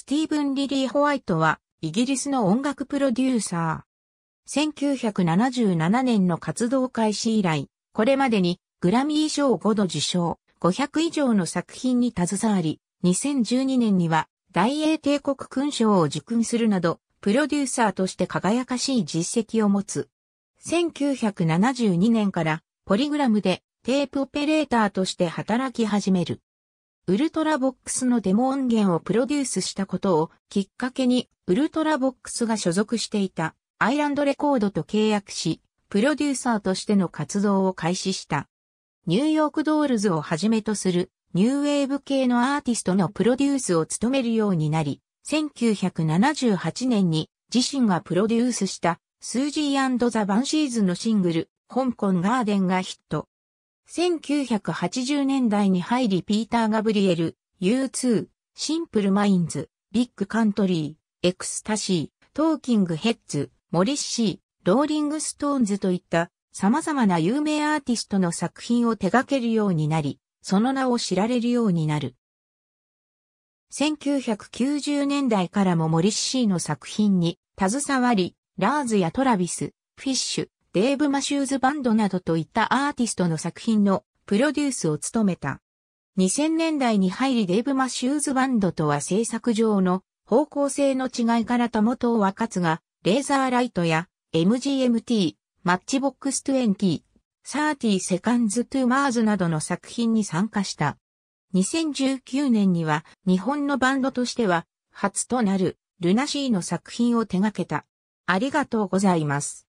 スティーブン・リリー・ホワイトは、イギリスの音楽プロデューサー。1977年の活動開始以来、これまでにグラミー賞5度受賞、500以上の作品に携わり、2012年には大英帝国勲章を受勲するなど、プロデューサーとして輝かしい実績を持つ。1972年からポリグラムでテープオペレーターとして働き始める。ウルトラボックスのデモ音源をプロデュースしたことをきっかけに、ウルトラボックスが所属していたアイランドレコードと契約し、プロデューサーとしての活動を開始した。ニューヨークドールズをはじめとするニューウェーブ系のアーティストのプロデュースを務めるようになり、1978年に自身がプロデュースしたスージーザ・バンシーズのシングル、香港ガーデンがヒット。1980年代に入りピーター・ガブリエル、U2、シンプル・マインズ、ビッグ・カントリー、エクスタシー、トーキング・ヘッズ、モリッシー、ローリング・ストーンズといった様々な有名アーティストの作品を手掛けるようになり、その名を知られるようになる。1990年代からもモリッシーの作品に携わり、ラーズやトラビス、フィッシュ、デーブ・マシューズ・バンドなどといったアーティストの作品のプロデュースを務めた。2000年代に入りデーブ・マシューズ・バンドとは制作上の方向性の違いからともとを分かつが、レーザーライトや MGMT、マッチボックス20、30セカンズ・トゥ・マーズなどの作品に参加した。2019年には日本のバンドとしては初となるルナシーの作品を手掛けた。ありがとうございます。